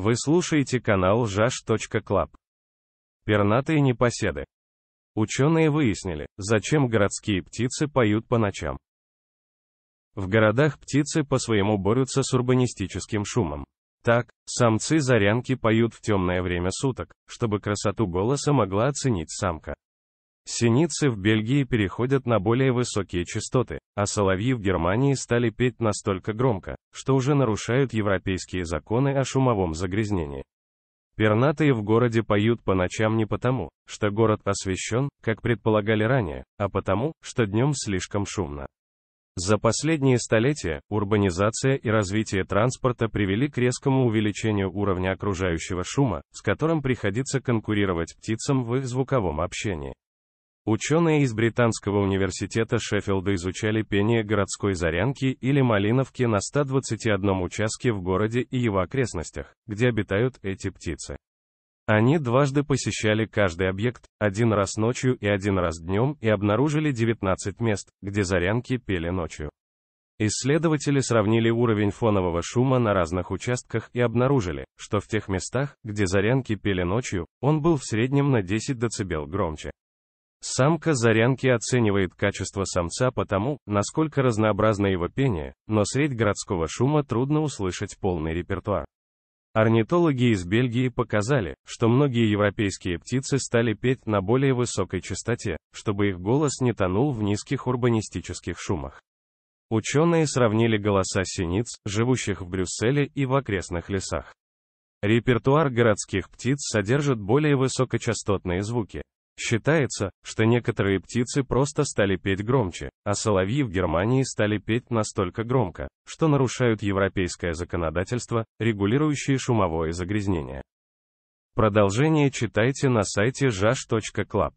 Вы слушаете канал ЖАШ.Клаб. Пернатые непоседы. Ученые выяснили, зачем городские птицы поют по ночам. В городах птицы по-своему борются с урбанистическим шумом. Так, самцы-зарянки поют в темное время суток, чтобы красоту голоса могла оценить самка. Синицы в Бельгии переходят на более высокие частоты, а соловьи в Германии стали петь настолько громко, что уже нарушают европейские законы о шумовом загрязнении. Пернатые в городе поют по ночам не потому, что город освещен, как предполагали ранее, а потому, что днем слишком шумно. За последние столетия урбанизация и развитие транспорта привели к резкому увеличению уровня окружающего шума, с которым приходится конкурировать птицам в их звуковом общении. Ученые из Британского университета Шеффилда изучали пение городской зарянки или малиновки на 121 участке в городе и его окрестностях, где обитают эти птицы. Они дважды посещали каждый объект, один раз ночью и один раз днем, и обнаружили 19 мест, где зарянки пели ночью. Исследователи сравнили уровень фонового шума на разных участках и обнаружили, что в тех местах, где зарянки пели ночью, он был в среднем на 10 дБ громче. Самка зарянки оценивает качество самца по тому, насколько разнообразно его пение, но средь городского шума трудно услышать полный репертуар. Орнитологи из Бельгии показали, что многие европейские птицы стали петь на более высокой частоте, чтобы их голос не тонул в низких урбанистических шумах. Ученые сравнили голоса синиц, живущих в Брюсселе и в окрестных лесах. Репертуар городских птиц содержит более высокочастотные звуки, Считается, что некоторые птицы просто стали петь громче, а соловьи в Германии стали петь настолько громко, что нарушают европейское законодательство, регулирующее шумовое загрязнение. Продолжение читайте на сайте jash.club.